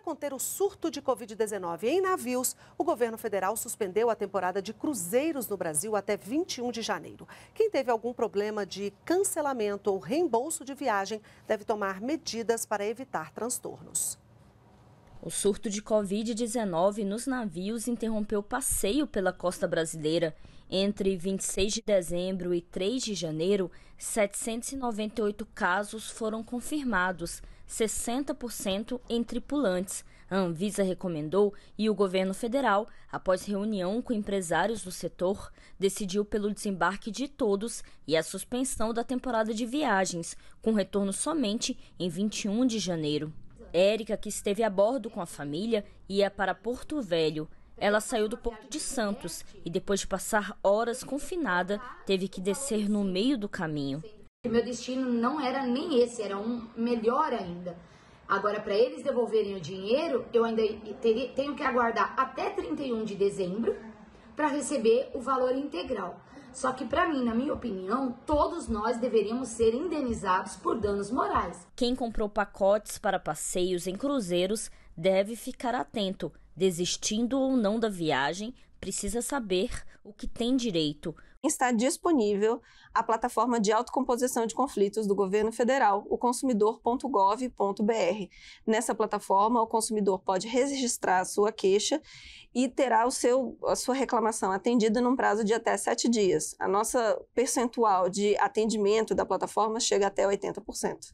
Para conter o surto de Covid-19 em navios, o governo federal suspendeu a temporada de cruzeiros no Brasil até 21 de janeiro. Quem teve algum problema de cancelamento ou reembolso de viagem deve tomar medidas para evitar transtornos. O surto de Covid-19 nos navios interrompeu o passeio pela costa brasileira. Entre 26 de dezembro e 3 de janeiro, 798 casos foram confirmados. 60% em tripulantes. A Anvisa recomendou e o governo federal, após reunião com empresários do setor, decidiu pelo desembarque de todos e a suspensão da temporada de viagens, com retorno somente em 21 de janeiro. Érica, que esteve a bordo com a família, ia para Porto Velho. Ela saiu do Porto de Santos e, depois de passar horas confinada, teve que descer no meio do caminho meu destino não era nem esse, era um melhor ainda. Agora, para eles devolverem o dinheiro, eu ainda teria, tenho que aguardar até 31 de dezembro para receber o valor integral. Só que, para mim, na minha opinião, todos nós deveríamos ser indenizados por danos morais. Quem comprou pacotes para passeios em cruzeiros deve ficar atento. Desistindo ou não da viagem, precisa saber o que tem direito está disponível a plataforma de autocomposição de conflitos do governo federal, o consumidor.gov.br. Nessa plataforma, o consumidor pode registrar a sua queixa e terá o seu, a sua reclamação atendida num prazo de até sete dias. A nossa percentual de atendimento da plataforma chega até 80%.